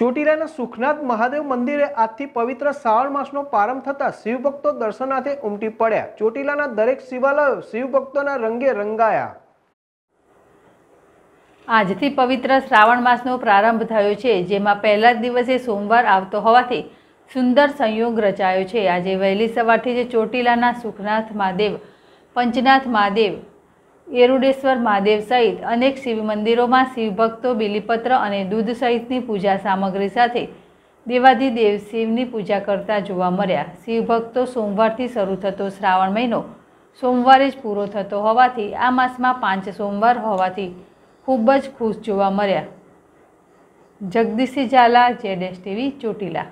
ચોટીલાના સુખનાથ મહાદેવ મંદિરે આજથી પવિત્ર શ્રાવણ માસનો પ્રારંભ થતા શિવભક્તો દર્શનાર્થે ઉમટી પડ્યા ચોટીલાના દરેક શિવાલયો શિવભક્તોના રંગે રંગાયા આજથી પવિત્ર શ્રાવણ માસનો પ્રારંભ થયો છે જેમાં પહેલા જ દિવસે સોમવાર આવતો હોવાથી સુંદર સંયોગ રચાયો છે આજે વહેલી સવારથી જ ચોટીલાના સુખનાથ મહાદેવ પંચનાથ મહાદેવ એરુડેશ્વર મહાદેવ સહિત અનેક શિવ મંદિરોમાં શિવભક્તો બિલીપત્ર અને દૂધ સહિતની પૂજા સામગ્રી સાથે દેવાધિદેવ શિવની પૂજા કરતા જોવા મળ્યા શિવભક્તો સોમવારથી શરૂ થતો શ્રાવણ મહિનો સોમવારે જ પૂરો થતો હોવાથી આ માસમાં પાંચ સોમવાર હોવાથી ખૂબ જ ખુશ જોવા મળ્યા જગદીશી ઝાલા જેડેશ ટીવી ચોટીલા